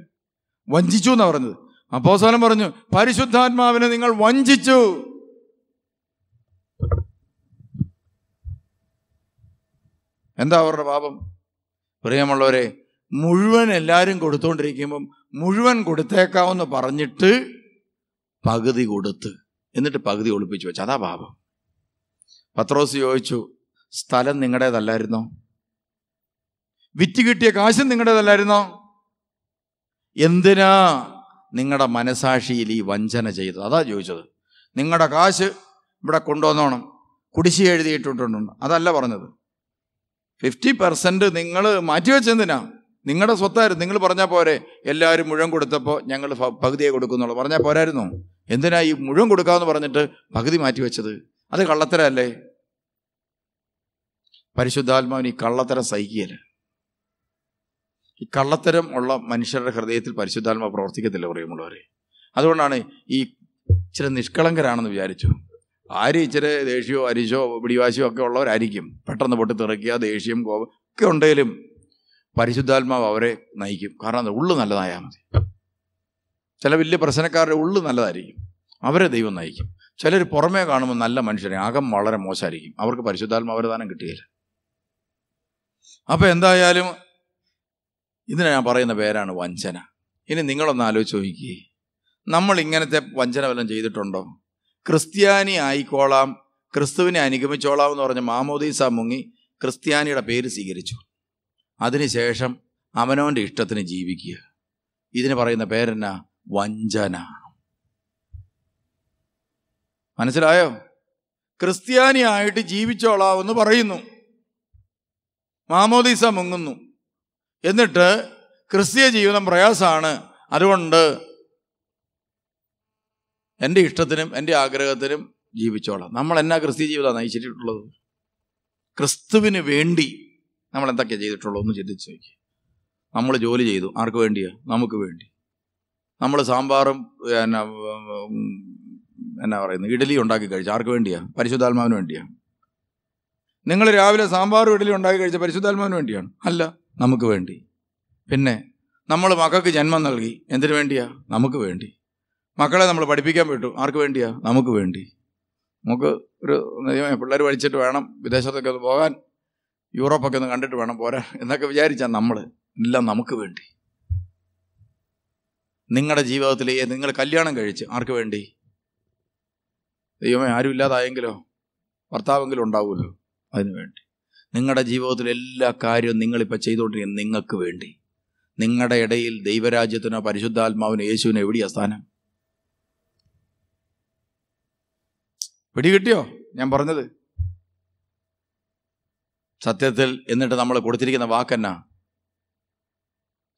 A: വഞ്ചിച്ചു എന്നാ പറഞ്ഞത് അപ്പോസാനം പറഞ്ഞു പരിശുദ്ധാത്മാവിനെ നിങ്ങൾ വഞ്ചിച്ചു എന്താ അവരുടെ പാപം പ്രിയമുള്ളവരെ മുഴുവൻ എല്ലാവരും കൊടുത്തുകൊണ്ടിരിക്കുമ്പം മുഴുവൻ കൊടുത്തേക്കാവെന്ന് പറഞ്ഞിട്ട് പകുതി കൊടുത്ത് എന്നിട്ട് പകുതി ഒളിപ്പിച്ചു വെച്ചു അതാ പാപം പത്രോസ് ചോദിച്ചു സ്ഥലം നിങ്ങളുടേതല്ലായിരുന്നോ വിറ്റ് കിട്ടിയ കാശും നിങ്ങളുടേതല്ലായിരുന്നോ എന്തിനാ നിങ്ങളുടെ മനസാക്ഷിയിൽ ഈ വഞ്ചന ചെയ്തത് അതാ ചോദിച്ചത് നിങ്ങളുടെ കാശ് ഇവിടെ കൊണ്ടുവന്നോണം കുടിശ്ശി എഴുതിയിട്ടുണ്ടോ അതല്ല പറഞ്ഞത് ഫിഫ്റ്റി പെർസെൻറ്റ് നിങ്ങൾ മാറ്റിവെച്ചെന്തിനാ നിങ്ങളുടെ സ്വത്തായിരുന്നു നിങ്ങൾ പറഞ്ഞാൽ പോരെ എല്ലാവരും മുഴുവൻ കൊടുത്തപ്പോൾ ഞങ്ങൾ പകുതിയെ കൊടുക്കുന്നുള്ളൂ പറഞ്ഞാൽ പോരായിരുന്നു എന്തിനാ ഈ മുഴുവൻ കൊടുക്കാമെന്ന് പറഞ്ഞിട്ട് പകുതി മാറ്റി വെച്ചത് അത് കള്ളത്തരല്ലേ പരിശുദ്ധാത്മാവിന് ഈ കള്ളത്തരം സഹിക്കുകയല്ല ഈ കള്ളത്തരം ഉള്ള മനുഷ്യരുടെ ഹൃദയത്തിൽ പരിശുദ്ധാത്മാവ് പ്രവർത്തിക്കത്തില്ല പറയുമുള്ളവരെ അതുകൊണ്ടാണ് ഈ ചില നിഷ്കളങ്കരാണെന്ന് വിചാരിച്ചു ആര് ഇച്ചിരി ദേഷ്യമോ അരിശോ പിടിവാശിയോ ഒക്കെ ഉള്ളവരായിരിക്കും പെട്ടെന്ന് പൊട്ടിത്തെറിക്കുക ദേഷ്യം കോപം ഒക്കെ ഉണ്ടെങ്കിലും പരിശുദ്ധാത്മാവ് അവരെ നയിക്കും കാരണം ഉള്ളു നല്ലതായാൽ മതി ചില വലിയ പ്രശ്നക്കാരുടെ ഉള്ളു നല്ലതായിരിക്കും അവരെ ദൈവം നയിക്കും ചിലർ പുറമേ കാണുമ്പോൾ നല്ല മനുഷ്യരെ അകം വളരെ മോശമായിരിക്കും അവർക്ക് അവരെ ദാനം കിട്ടുകയില്ല അപ്പോൾ എന്തായാലും ഇതിന് ഞാൻ പറയുന്ന പേരാണ് വഞ്ചന ഇനി നിങ്ങളൊന്ന് ആലോചിച്ച് നോക്കിയേ നമ്മൾ ഇങ്ങനത്തെ വഞ്ചന വല്ലതും ചെയ്തിട്ടുണ്ടോ ക്രിസ്ത്യാനി ആയിക്കോളാം ക്രിസ്തുവിനെ അനുഗമിച്ചോളാം എന്ന് പറഞ്ഞ മാമോദീസ മുങ്ങി ക്രിസ്ത്യാനിയുടെ പേര് സ്വീകരിച്ചു അതിനുശേഷം അവനവൻ്റെ ഇഷ്ടത്തിന് ജീവിക്കുക ഇതിന് പറയുന്ന പേരെന്നാ വഞ്ചന മനസ്സിലായോ ക്രിസ്ത്യാനിയായിട്ട് ജീവിച്ചോളാവെന്ന് പറയുന്നു മാമോദീസ മുങ്ങുന്നു എന്നിട്ട് ക്രിസ്തീയ ജീവിതം പ്രയാസമാണ് അതുകൊണ്ട് എൻ്റെ ഇഷ്ടത്തിനും എൻ്റെ ആഗ്രഹത്തിനും ജീവിച്ചോളാം നമ്മൾ എന്നാ ക്രിസ്തീയ ജീവിതം നയിച്ചിട്ടുള്ളത് ക്രിസ്തുവിന് വേണ്ടി നമ്മൾ എന്തൊക്കെ ചെയ്തിട്ടുള്ളൂ ഒന്ന് ചിന്തിച്ച് നോക്കി നമ്മൾ ജോലി ചെയ്തു ആർക്ക് വേണ്ടിയാ നമുക്ക് വേണ്ടി നമ്മൾ സാമ്പാറും എന്നാ എന്നാ പറയുന്നത് ഇഡലി ഉണ്ടാക്കി കഴിച്ചു ആർക്ക് വേണ്ടിയാ പരിശുദ്ധാത്മാവിന് വേണ്ടിയാ നിങ്ങൾ രാവിലെ സാമ്പാറും ഇഡലി ഉണ്ടാക്കി കഴിച്ച പരിശുദ്ധാത്മാവിന് വേണ്ടിയാണ് അല്ല നമുക്ക് വേണ്ടി പിന്നെ നമ്മൾ മക്കൾക്ക് ജന്മം നൽകി എന്തിനു വേണ്ടിയാ നമുക്ക് വേണ്ടി മക്കളെ നമ്മൾ പഠിപ്പിക്കാൻ പറ്റു ആർക്ക് വേണ്ടിയാ നമുക്ക് വേണ്ടി നമുക്ക് ഒരു പിള്ളേർ പഠിച്ചിട്ട് വേണം വിദേശത്തൊക്കെ പോകാൻ യൂറോപ്പൊക്കെ ഒന്ന് കണ്ടിട്ട് വേണം പോരാ എന്നൊക്കെ വിചാരിച്ചാൽ നമ്മൾ ഇല്ല നമുക്ക് വേണ്ടി നിങ്ങളുടെ ജീവിതത്തിൽ നിങ്ങൾ കല്യാണം കഴിച്ച് ആർക്ക് വേണ്ടി ദൈവമേ ആരും ഇല്ലാതായെങ്കിലോ ഭർത്താവെങ്കിലും ഉണ്ടാവുമല്ലോ അതിനു വേണ്ടി നിങ്ങളുടെ ജീവിതത്തിലെ എല്ലാ കാര്യവും നിങ്ങളിപ്പോൾ ചെയ്തുകൊണ്ടിരിക്കുന്നത് നിങ്ങൾക്ക് വേണ്ടി നിങ്ങളുടെ ഇടയിൽ ദൈവരാജ്യത്തിനോ പരിശുദ്ധാത്മാവിനോ യേശുവിനോ എവിടെയാ സ്ഥാനം പിടികിട്ടിയോ ഞാൻ പറഞ്ഞത് സത്യത്തിൽ എന്നിട്ട് നമ്മൾ കൊടുത്തിരിക്കുന്ന വാക്കന്ന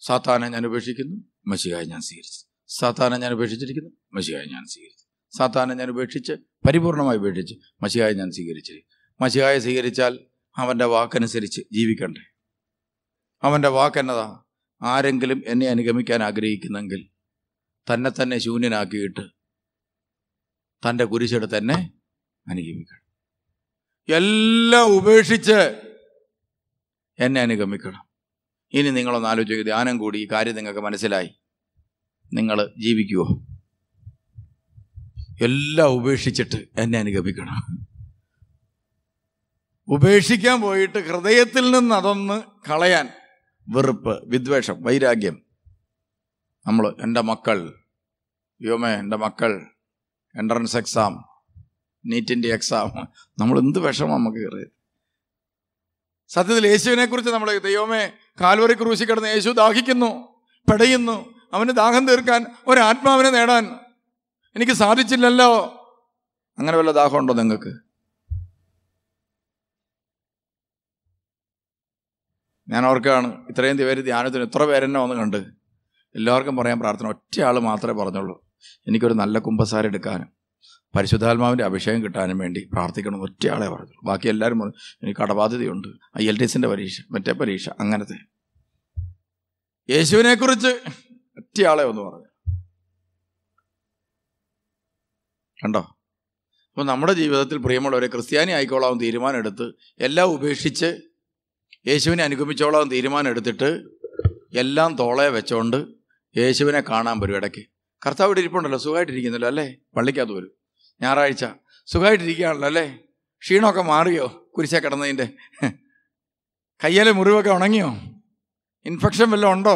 A: സാത്താനെ ഞാൻ ഉപേക്ഷിക്കുന്നു മഷികായി ഞാൻ സ്വീകരിച്ചു സാത്താനെ ഞാൻ ഉപേക്ഷിച്ചിരിക്കുന്നു മഷികായി ഞാൻ സ്വീകരിച്ചു സാത്താനെ ഞാൻ ഉപേക്ഷിച്ച് പരിപൂർണമായി ഉപേക്ഷിച്ച് മഷികായി ഞാൻ സ്വീകരിച്ചിരിക്കും മഷികായി സ്വീകരിച്ചാൽ അവൻ്റെ വാക്കനുസരിച്ച് ജീവിക്കണ്ടേ അവൻ്റെ വാക്കെന്നതാ ആരെങ്കിലും എന്നെ അനുഗമിക്കാൻ ആഗ്രഹിക്കുന്നെങ്കിൽ തന്നെ തന്നെ ശൂന്യനാക്കിയിട്ട് തൻ്റെ കുരിശെടുത്ത് തന്നെ അനുഗമിക്കണം എല്ലാം ഉപേക്ഷിച്ച് എന്നെ അനുഗമിക്കണം ഇനി നിങ്ങളൊന്ന് ആലോചിക്കുക ധ്യാനം കൂടി ഈ കാര്യം നിങ്ങൾക്ക് മനസ്സിലായി നിങ്ങൾ ജീവിക്കുമോ എല്ലാം ഉപേക്ഷിച്ചിട്ട് എന്നെ അനുഗമിക്കണം ഉപേക്ഷിക്കാൻ പോയിട്ട് ഹൃദയത്തിൽ നിന്ന് അതൊന്ന് കളയാൻ വെറുപ്പ് വിദ്വേഷം വൈരാഗ്യം നമ്മൾ എൻ്റെ മക്കൾ യോമേ എൻ്റെ മക്കൾ എൻട്രൻസ് എക്സാം നീറ്റിൻ്റെ എക്സാം നമ്മൾ എന്ത് വിഷമം നമുക്ക് കയറിയത് സത്യത്തിൽ യേശുവിനെക്കുറിച്ച് നമ്മൾ ദൈവമേ കാൽവറി ക്രൂശി കിടന്ന് യേശു ദാഹിക്കുന്നു പെടയുന്നു അവന് ദാഹം തീർക്കാൻ ഒരാത്മാവിനെ നേടാൻ എനിക്ക് സാധിച്ചില്ലല്ലോ അങ്ങനെ വല്ല ദാഹമുണ്ടോ നിങ്ങൾക്ക് ഞാൻ ഓർക്കുകയാണ് ഇത്രയും പേര് ധ്യാനത്തിന് ഇത്ര പേരെന്നെ വന്ന് കണ്ട് എല്ലാവർക്കും പറയാൻ പ്രാർത്ഥന ഒറ്റയാൾ മാത്രമേ പറഞ്ഞുള്ളൂ എനിക്കൊരു നല്ല കുമ്പസാര എടുക്കാനും പരിശുദ്ധാത്മാവിൻ്റെ അഭിഷേകം കിട്ടാനും വേണ്ടി പ്രാർത്ഥിക്കണം ഒറ്റയാളെ പറഞ്ഞു ബാക്കി എല്ലാവരും പറഞ്ഞു എനിക്ക് കടബാധ്യതയുണ്ട് ഐ എൽ ടി എസിൻ്റെ പരീക്ഷ മറ്റേ പരീക്ഷ അങ്ങനത്തെ യേശുവിനെക്കുറിച്ച് ഒറ്റയാളെ ഒന്ന് പറഞ്ഞു കണ്ടോ അപ്പോൾ നമ്മുടെ ജീവിതത്തിൽ പ്രിയമുള്ളവരെ ക്രിസ്ത്യാനി ആയിക്കോളാവും തീരുമാനം എടുത്ത് എല്ലാം ഉപേക്ഷിച്ച് യേശുവിനെ അനുഗമിച്ചോളാവും തീരുമാനം എടുത്തിട്ട് എല്ലാം തോളെ വെച്ചോണ്ട് യേശുവിനെ കാണാൻ വരും ഇടയ്ക്ക് കർത്താവ് ഇവിടെ ഇരിപ്പുണ്ടല്ലോ സുഖമായിട്ടിരിക്കുന്നല്ലോ അല്ലേ പള്ളിക്കകത്ത് വരും ഞായറാഴ്ച സുഖമായിട്ടിരിക്കുകയാണല്ലോ അല്ലേ ക്ഷീണമൊക്കെ മാറിയോ കുരിശേ കിടന്നതിൻ്റെ കയ്യിലെ മുറിവൊക്കെ ഉണങ്ങിയോ ഇൻഫെക്ഷൻ വല്ലതും ഉണ്ടോ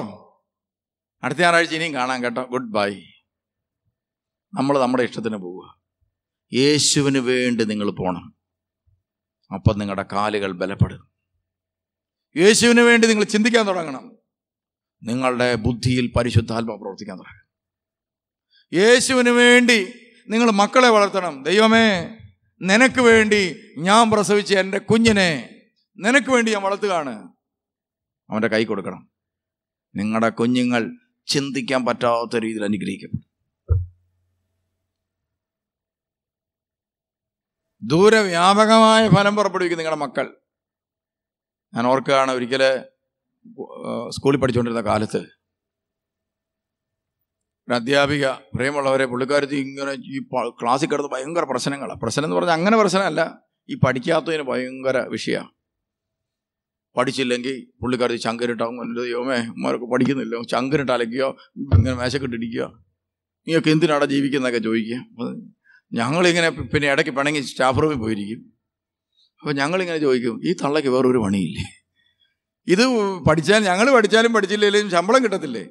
A: അടുത്ത ഞായറാഴ്ച ഇനിയും കാണാം കേട്ടോ ഗുഡ് ബൈ നമ്മൾ നമ്മുടെ ഇഷ്ടത്തിന് പോവുക യേശുവിന് വേണ്ടി നിങ്ങൾ പോകണം അപ്പം നിങ്ങളുടെ കാലുകൾ ബലപ്പെടും യേശുവിന് വേണ്ടി നിങ്ങൾ ചിന്തിക്കാൻ തുടങ്ങണം നിങ്ങളുടെ ബുദ്ധിയിൽ പരിശുദ്ധാത്മ പ്രവർത്തിക്കാൻ തുടങ്ങണം യേശുവിന് വേണ്ടി നിങ്ങൾ മക്കളെ വളർത്തണം ദൈവമേ നിനക്ക് വേണ്ടി ഞാൻ പ്രസവിച്ച എൻ്റെ കുഞ്ഞിനെ നിനക്ക് വേണ്ടി ഞാൻ വളർത്തുകയാണ് അവൻ്റെ കൈ കൊടുക്കണം നിങ്ങളുടെ കുഞ്ഞുങ്ങൾ ചിന്തിക്കാൻ പറ്റാത്ത രീതിയിൽ അനുഗ്രഹിക്കും ദൂരവ്യാപകമായ ഫലം പുറപ്പെടുവിക്കും നിങ്ങളുടെ മക്കൾ ഞാൻ ഓർക്കുകയാണ് ഒരിക്കൽ സ്കൂളിൽ പഠിച്ചുകൊണ്ടിരുന്ന കാലത്ത് ഒരു അധ്യാപിക പ്രേമുള്ളവരെ പുള്ളിക്കാരത്തി ഇങ്ങനെ ഈ ക്ലാസ്സിൽ കിടന്ന് ഭയങ്കര പ്രശ്നങ്ങളാണ് പ്രശ്നം എന്ന് പറഞ്ഞാൽ അങ്ങനെ പ്രശ്നമല്ല ഈ പഠിക്കാത്തതിന് ഭയങ്കര വിഷയമാണ് പഠിച്ചില്ലെങ്കിൽ പുള്ളിക്കാരത്തി ചങ്കരിട്ടാവും എൻ്റെ ദൈവമേ ഉമ്മാരൊക്കെ പഠിക്കുന്നില്ലോ ചങ്കരിട്ട് അലക്കുകയോ ഇങ്ങനെ മേശക്കിട്ടിരിക്കുകയോ നീയൊക്കെ എന്തിനാണ് ജീവിക്കുന്നതൊക്കെ ചോദിക്കുക അപ്പം ഞങ്ങളിങ്ങനെ പിന്നെ ഇടയ്ക്ക് പണങ്ങി സ്റ്റാഫ് റൂമിൽ പോയിരിക്കും അപ്പോൾ ഞങ്ങളിങ്ങനെ ചോദിക്കും ഈ തള്ളയ്ക്ക് വേറൊരു പണിയില്ലേ ഇത് പഠിച്ചാൽ ഞങ്ങൾ പഠിച്ചാലും പഠിച്ചില്ലെങ്കിലും ശമ്പളം കിട്ടത്തില്ലേ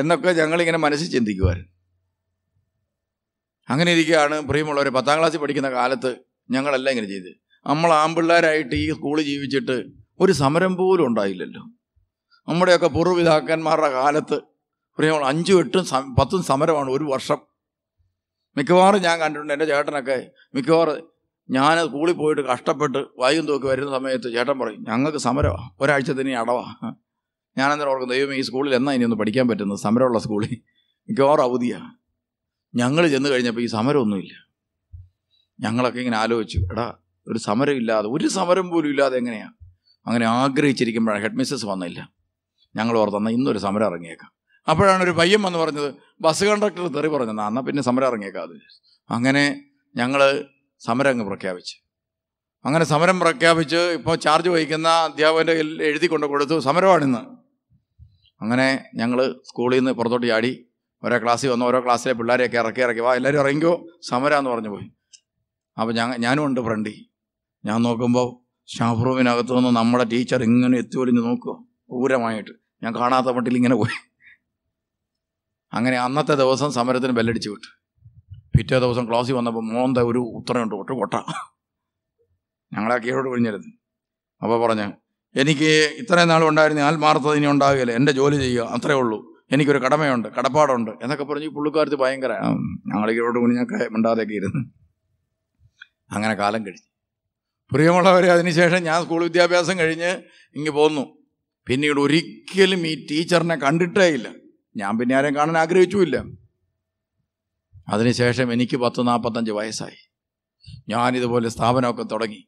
A: എന്നൊക്കെ ഞങ്ങളിങ്ങനെ മനസ്സിൽ ചിന്തിക്കുമായിരുന്നു അങ്ങനെ ഇരിക്കുകയാണ് പ്രിയമുള്ളവർ പത്താം ക്ലാസ്സിൽ പഠിക്കുന്ന കാലത്ത് ഞങ്ങളെല്ലാം ഇങ്ങനെ ചെയ്ത് നമ്മൾ ആമ്പിള്ളേരായിട്ട് ഈ സ്കൂളിൽ ജീവിച്ചിട്ട് ഒരു സമരം പോലും ഉണ്ടായില്ലല്ലോ നമ്മുടെയൊക്കെ പൂർവ്വപിതാക്കന്മാരുടെ കാലത്ത് പ്രിയമുള്ള അഞ്ചും എട്ടും പത്തും സമരമാണ് ഒരു വർഷം മിക്കവാറും ഞാൻ കണ്ടിട്ടുണ്ട് എൻ്റെ ചേട്ടനൊക്കെ മിക്കവാറും ഞാൻ സ്കൂളിൽ പോയിട്ട് കഷ്ടപ്പെട്ട് വൈകുന്നതൊക്കെ വരുന്ന സമയത്ത് ചേട്ടൻ പറയും ഞങ്ങൾക്ക് സമരമാണ് ഒരാഴ്ച തന്നെ അടവാണ് ഞാനെന്തോ ഓർക്കും ദൈവം ഈ സ്കൂളിൽ എന്നാ ഇനിയൊന്ന് പഠിക്കാൻ പറ്റുന്നത് സമരമുള്ള സ്കൂളിൽ മിക്കവാറും അവധിയാണ് ഞങ്ങൾ ചെന്ന് കഴിഞ്ഞപ്പോൾ ഈ സമരമൊന്നുമില്ല ഞങ്ങളൊക്കെ ഇങ്ങനെ ആലോചിച്ചു എടാ ഒരു സമരമില്ലാതെ ഒരു സമരം പോലും ഇല്ലാതെ എങ്ങനെയാണ് അങ്ങനെ ആഗ്രഹിച്ചിരിക്കുമ്പോഴാണ് ഹെഡ് മിസ്സസ് വന്നില്ല ഞങ്ങൾ ഓർത്തന്ന ഇന്നൊരു സമരം ഇറങ്ങിയേക്കാം അപ്പോഴാണ് ഒരു പയ്യൻ വന്ന് പറഞ്ഞത് ബസ് കണ്ടക്ടർ തെറി പറഞ്ഞു എന്നാൽ പിന്നെ സമരം ഇറങ്ങിയേക്കാം അത് അങ്ങനെ ഞങ്ങൾ സമരം അങ്ങ് പ്രഖ്യാപിച്ചു അങ്ങനെ സമരം പ്രഖ്യാപിച്ച് ഇപ്പോൾ ചാർജ് വഹിക്കുന്ന അധ്യാപകൻ്റെ എഴുതി കൊണ്ട് കൊടുത്തു സമരമാണിന്ന് അങ്ങനെ ഞങ്ങൾ സ്കൂളിൽ നിന്ന് പുറത്തോട്ട് ചാടി ഓരോ ക്ലാസ്സിൽ വന്ന് ഓരോ ക്ലാസ്സിലെ പിള്ളേരെയൊക്കെ ഇറക്കി ഇറക്കി വാ എല്ലാവരും ഇറങ്ങിയോ സമരാന്ന് പറഞ്ഞു പോയി അപ്പോൾ ഞാൻ ഞാനും ഉണ്ട് ഫ്രണ്ടി ഞാൻ നോക്കുമ്പോൾ സ്റ്റാഫ് റൂമിനകത്ത് നിന്ന് നമ്മുടെ ടീച്ചർ ഇങ്ങനെ എത്തി ഒളിഞ്ഞ് നോക്കുക ഊരമായിട്ട് ഞാൻ കാണാത്ത മട്ടിൽ ഇങ്ങനെ പോയി അങ്ങനെ അന്നത്തെ ദിവസം സമരത്തിന് ബെല്ലടിച്ച് വിട്ടു പിറ്റേ ദിവസം ക്ലാസ്സിൽ വന്നപ്പോൾ മോന്ത ഒരു ഉത്തരമുണ്ട് ഒട്ട് കൊട്ട ഞങ്ങളെ കീഴോട് വിളിഞ്ഞിരുന്നു അപ്പോൾ പറഞ്ഞു എനിക്ക് ഇത്രയും നാളും ഉണ്ടായിരുന്ന ആത്മാർത്ഥത ഇനി ഉണ്ടാകില്ല എൻ്റെ ജോലി ചെയ്യുക അത്രേ ഉള്ളൂ എനിക്കൊരു കടമയുണ്ട് കടപ്പാടുണ്ട് എന്നൊക്കെ പറഞ്ഞ് ഈ ഭയങ്കര ഞങ്ങളിങ്ങോട്ട് കുഞ്ഞൊക്കെ മിണ്ടാതെയൊക്കെ ഇരുന്ന് അങ്ങനെ കാലം കഴിച്ചു പ്രിയമുള്ളവരെ അതിനുശേഷം ഞാൻ സ്കൂൾ വിദ്യാഭ്യാസം കഴിഞ്ഞ് ഇങ്ങ് പോന്നു പിന്നീട് ഒരിക്കലും ഈ ടീച്ചറിനെ കണ്ടിട്ടേ ഇല്ല ഞാൻ പിന്നെ ആരെയും കാണാൻ ആഗ്രഹിച്ചുമില്ല അതിനുശേഷം എനിക്ക് പത്ത് നാൽപ്പത്തഞ്ച് വയസ്സായി ഞാനിതുപോലെ സ്ഥാപനമൊക്കെ തുടങ്ങി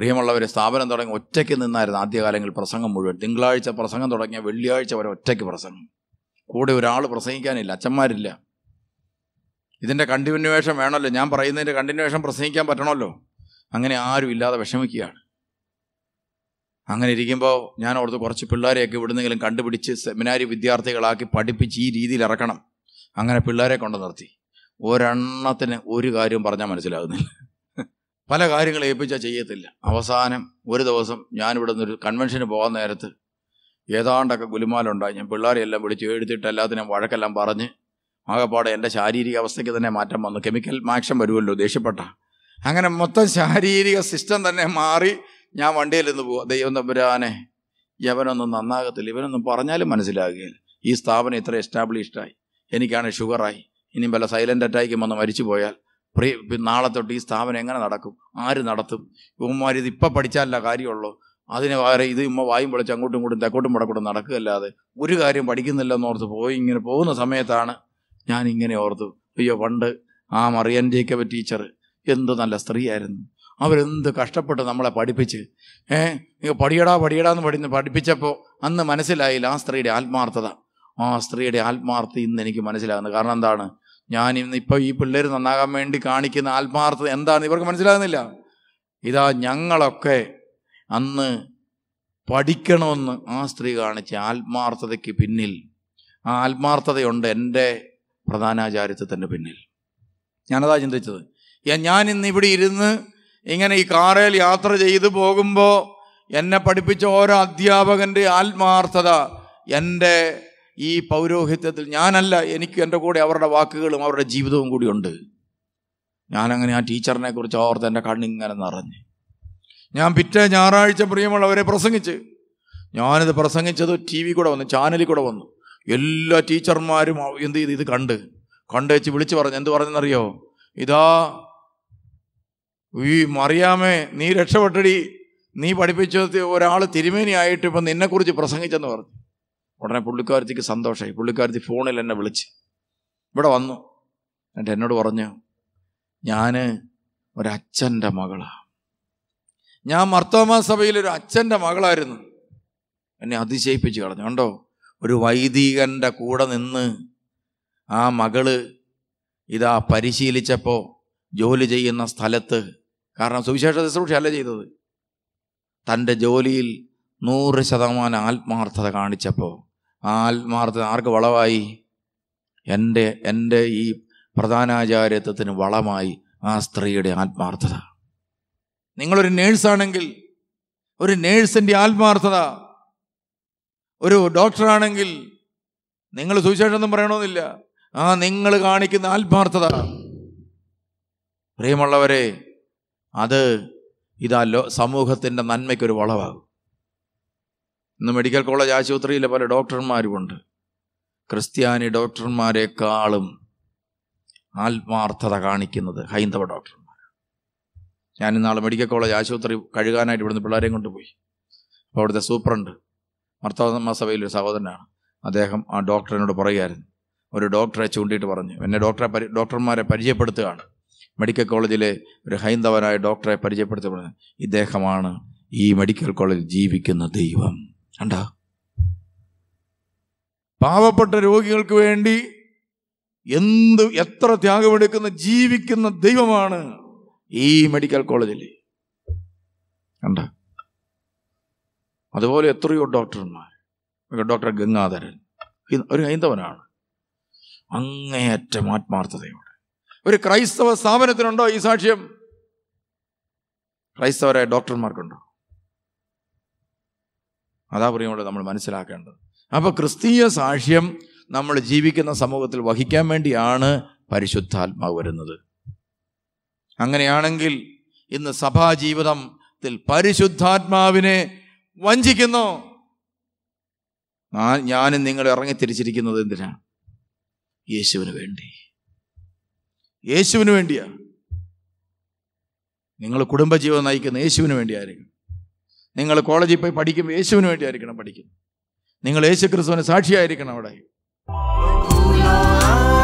A: പ്രിയമുള്ളവരെ സ്ഥാപനം തുടങ്ങി ഒറ്റയ്ക്ക് നിന്നായിരുന്നു ആദ്യകാലങ്ങളിൽ പ്രസംഗം മുഴുവൻ തിങ്കളാഴ്ച പ്രസംഗം തുടങ്ങിയ വെള്ളിയാഴ്ച വരെ ഒറ്റയ്ക്ക് പ്രസംഗം കൂടെ ഒരാൾ പ്രസംഗിക്കാനില്ല അച്ഛന്മാരില്ല ഇതിൻ്റെ കണ്ടിന്യൂവേഷൻ വേണമല്ലോ ഞാൻ പറയുന്നതിൻ്റെ കണ്ടിന്യൂവേഷൻ പ്രസംഗിക്കാൻ പറ്റണമല്ലോ അങ്ങനെ ആരും ഇല്ലാതെ വിഷമിക്കുകയാണ് അങ്ങനെ ഇരിക്കുമ്പോൾ ഞാൻ അവിടുത്തെ കുറച്ച് പിള്ളേരെയൊക്കെ ഇവിടുന്നെങ്കിലും കണ്ടുപിടിച്ച് സെമിനാരി വിദ്യാർത്ഥികളാക്കി പഠിപ്പിച്ച് ഈ രീതിയിൽ ഇറക്കണം അങ്ങനെ പിള്ളേരെ കൊണ്ട് നിർത്തി ഒരെണ്ണത്തിന് ഒരു കാര്യം പറഞ്ഞാൽ മനസ്സിലാകുന്നില്ല പല കാര്യങ്ങൾ ഏൽപ്പിച്ചാൽ ചെയ്യത്തില്ല അവസാനം ഒരു ദിവസം ഞാനിവിടെ നിന്നൊരു കൺവെൻഷന് പോകാൻ നേരത്ത് ഏതാണ്ടൊക്കെ ഉണ്ടായി ഞാൻ എല്ലാം വിളിച്ച് എഴുതിയിട്ട് എല്ലാത്തിനും വഴക്കെല്ലാം പറഞ്ഞ് ആകെപ്പാടെ എൻ്റെ ശാരീരിക അവസ്ഥയ്ക്ക് തന്നെ മാറ്റം വന്നു കെമിക്കൽ മാക്ഷം വരുമല്ലോ ദേഷ്യപ്പെട്ട അങ്ങനെ മൊത്തം ശാരീരിക സിസ്റ്റം തന്നെ മാറി ഞാൻ വണ്ടിയിൽ നിന്ന് പോവാം ദൈവം തമ്പുരാനെ ഇവനൊന്നും നന്നാകത്തില്ല ഇവനൊന്നും പറഞ്ഞാലും മനസ്സിലാകുകയില്ല ഈ സ്ഥാപനം ഇത്ര എസ്റ്റാബ്ലിഷ്ഡായി എനിക്കാണ് ഷുഗറായി ഇനിയും വല്ല സൈലൻ്റ് അറ്റാക്കും വന്ന് മരിച്ചു പോയാൽ പ്രേ നാളെ തൊട്ട് ഈ സ്ഥാപനം എങ്ങനെ നടക്കും ആര് നടത്തും ഇവന്മാർ ഇത് ഇപ്പം പഠിച്ചാലല്ല കാര്യമുള്ളൂ അതിന് വേറെ ഇത് ഇമ്മ വായും പൊളിച്ച് അങ്ങോട്ടും ഇങ്ങോട്ടും തെക്കോട്ടും മുടക്കോട്ടും നടക്കുകയല്ലാതെ ഒരു കാര്യം പഠിക്കുന്നില്ലെന്ന് ഓർത്ത് പോയി ഇങ്ങനെ പോകുന്ന സമയത്താണ് ഞാൻ ഇങ്ങനെ ഓർത്തു അയ്യോ പണ്ട് ആ മറിയൻ ജേക്കബ് ടീച്ചർ എന്ത് നല്ല സ്ത്രീയായിരുന്നു അവരെന്ത് കഷ്ടപ്പെട്ട് നമ്മളെ പഠിപ്പിച്ച് ഏഹ് പടിയടാ പടിയടാ എന്ന് പഠി പഠിപ്പിച്ചപ്പോൾ അന്ന് മനസ്സിലായില്ല ആ സ്ത്രീയുടെ ആത്മാർത്ഥത ആ സ്ത്രീയുടെ ആത്മാർത്ഥത ഇന്ന് എനിക്ക് മനസ്സിലാകുന്നു കാരണം എന്താണ് ഞാൻ ഇന്ന് ഇപ്പോൾ ഈ പിള്ളേർ നന്നാകാൻ വേണ്ടി കാണിക്കുന്ന ആത്മാർത്ഥത എന്താണെന്ന് ഇവർക്ക് മനസ്സിലാകുന്നില്ല ഇതാ ഞങ്ങളൊക്കെ അന്ന് പഠിക്കണമെന്ന് ആ സ്ത്രീ കാണിച്ച ആത്മാർത്ഥതയ്ക്ക് പിന്നിൽ ആ ആത്മാർത്ഥതയുണ്ട് എൻ്റെ പ്രധാനാചാര്യത്വത്തിൻ്റെ പിന്നിൽ ഞാനതാ ചിന്തിച്ചത് ഞാൻ ഇന്ന് ഇവിടെ ഇരുന്ന് ഇങ്ങനെ ഈ കാറിൽ യാത്ര ചെയ്തു പോകുമ്പോൾ എന്നെ പഠിപ്പിച്ച ഓരോ അധ്യാപകൻ്റെ ആത്മാർത്ഥത എൻ്റെ ഈ പൗരോഹിത്യത്തിൽ ഞാനല്ല എനിക്ക് എൻ്റെ കൂടെ അവരുടെ വാക്കുകളും അവരുടെ ജീവിതവും കൂടിയുണ്ട് ഞാനങ്ങനെ ആ ടീച്ചറിനെ കുറിച്ച് ഓർത്ത് എൻ്റെ കണ്ണിങ്ങനെ നിറഞ്ഞ് ഞാൻ പിറ്റേ ഞായറാഴ്ച പ്രിയമുള്ളവരെ പ്രസംഗിച്ച് ഞാനിത് പ്രസംഗിച്ചത് ടി വി കൂടെ വന്നു ചാനലിൽ കൂടെ വന്നു എല്ലാ ടീച്ചർമാരും എന്ത് ചെയ്ത് ഇത് കണ്ട് കണ്ടേച്ച് വിളിച്ചു പറഞ്ഞു എന്ത് പറഞ്ഞെന്നറിയോ ഇതാ ഈ മറിയാമേ നീ രക്ഷപ്പെട്ടടി നീ പഠിപ്പിച്ച ഒരാൾ തിരുമേനിയായിട്ട് ഇപ്പം നിന്നെക്കുറിച്ച് പ്രസംഗിച്ചെന്ന് പറഞ്ഞു ഉടനെ പുള്ളിക്കാരത്തിക്ക് സന്തോഷമായി പുള്ളിക്കാരത്തി ഫോണിൽ എന്നെ വിളിച്ച് ഇവിടെ വന്നു എന്നിട്ട് എന്നോട് പറഞ്ഞു ഞാൻ ഒരച്ഛൻ്റെ മകളാണ് ഞാൻ മർത്തോമാ സഭയിൽ ഒരു അച്ഛൻ്റെ മകളായിരുന്നു എന്നെ അതിശയിപ്പിച്ച് കളഞ്ഞു കണ്ടോ ഒരു വൈദികൻ്റെ കൂടെ നിന്ന് ആ മകള് ഇതാ പരിശീലിച്ചപ്പോൾ ജോലി ചെയ്യുന്ന സ്ഥലത്ത് കാരണം സുവിശേഷ ശുശ്രൂഷയല്ല ചെയ്തത് തൻ്റെ ജോലിയിൽ നൂറ് ശതമാനം ആത്മാർത്ഥത കാണിച്ചപ്പോൾ ആത്മാർത്ഥത ആർക്ക് വളമായി എൻ്റെ എൻ്റെ ഈ പ്രധാനാചാര്യത്വത്തിന് വളമായി ആ സ്ത്രീയുടെ ആത്മാർത്ഥത നിങ്ങളൊരു നേഴ്സാണെങ്കിൽ ഒരു നേഴ്സിൻ്റെ ആത്മാർത്ഥത ഒരു ഡോക്ടറാണെങ്കിൽ നിങ്ങൾ സുവിശേഷമൊന്നും പറയണമെന്നില്ല ആ നിങ്ങൾ കാണിക്കുന്ന ആത്മാർത്ഥത പ്രിയമുള്ളവരെ അത് ഇതാ ലോ സമൂഹത്തിൻ്റെ നന്മയ്ക്കൊരു വളവാകും ഇന്ന് മെഡിക്കൽ കോളേജ് ആശുപത്രിയിലെ പല ഡോക്ടർമാരുമുണ്ട് ക്രിസ്ത്യാനി ഡോക്ടർമാരെക്കാളും ആത്മാർത്ഥത കാണിക്കുന്നത് ഹൈന്ദവ ഡോക്ടർമാർ ഞാൻ ഇന്നാൾ മെഡിക്കൽ കോളേജ് ആശുപത്രി കഴുകാനായിട്ട് ഇവിടുന്ന് പിള്ളേരെയും കൊണ്ടുപോയി അപ്പോൾ അവിടുത്തെ സൂപ്രണ്ട് മർത്തോതമ്മ സഭയിൽ ഒരു സഹോദരനാണ് അദ്ദേഹം ആ ഡോക്ടറിനോട് പറയുമായിരുന്നു ഒരു ഡോക്ടറെ ചൂണ്ടിയിട്ട് പറഞ്ഞു എന്നെ ഡോക്ടറെ പരി ഡോക്ടർമാരെ പരിചയപ്പെടുത്തുകയാണ് മെഡിക്കൽ കോളേജിലെ ഒരു ഹൈന്ദവനായ ഡോക്ടറെ പരിചയപ്പെടുത്തി പറഞ്ഞു ഇദ്ദേഹമാണ് ഈ മെഡിക്കൽ കോളേജിൽ ജീവിക്കുന്ന ദൈവം കണ്ട പാവപ്പെട്ട രോഗികൾക്ക് വേണ്ടി എന്ത് എത്ര ത്യാഗമെടുക്കുന്ന ജീവിക്കുന്ന ദൈവമാണ് ഈ മെഡിക്കൽ കോളേജിൽ കണ്ട അതുപോലെ എത്രയോ ഡോക്ടർമാർ ഡോക്ടർ ഗംഗാധരൻ ഒരു ഹൈന്ദവനാണ് അങ്ങേയറ്റം ആത്മാർത്ഥതയോടെ ഒരു ക്രൈസ്തവ സ്ഥാപനത്തിനുണ്ടോ ഈ സാക്ഷ്യം ക്രൈസ്തവരായ ഡോക്ടർമാർക്കുണ്ടോ അതാ പ്രിയമുള്ള നമ്മൾ മനസ്സിലാക്കേണ്ടത് അപ്പോൾ ക്രിസ്തീയ സാക്ഷ്യം നമ്മൾ ജീവിക്കുന്ന സമൂഹത്തിൽ വഹിക്കാൻ വേണ്ടിയാണ് പരിശുദ്ധാത്മാവ് വരുന്നത് അങ്ങനെയാണെങ്കിൽ ഇന്ന് സഭാജീവിതത്തിൽ പരിശുദ്ധാത്മാവിനെ വഞ്ചിക്കുന്നു ഞാനും നിങ്ങൾ ഇറങ്ങി തിരിച്ചിരിക്കുന്നത് എന്തിനാ യേശുവിന് വേണ്ടി യേശുവിന് വേണ്ടിയാ നിങ്ങൾ കുടുംബജീവിതം നയിക്കുന്ന യേശുവിന് വേണ്ടിയായിരിക്കും നിങ്ങൾ കോളേജിൽ പോയി പഠിക്കുമ്പോൾ യേശുവിന് ആയിരിക്കണം പഠിക്കുന്നത് നിങ്ങൾ യേശു ക്രിസ്തുവിന് സാക്ഷിയായിരിക്കണം അവിടെ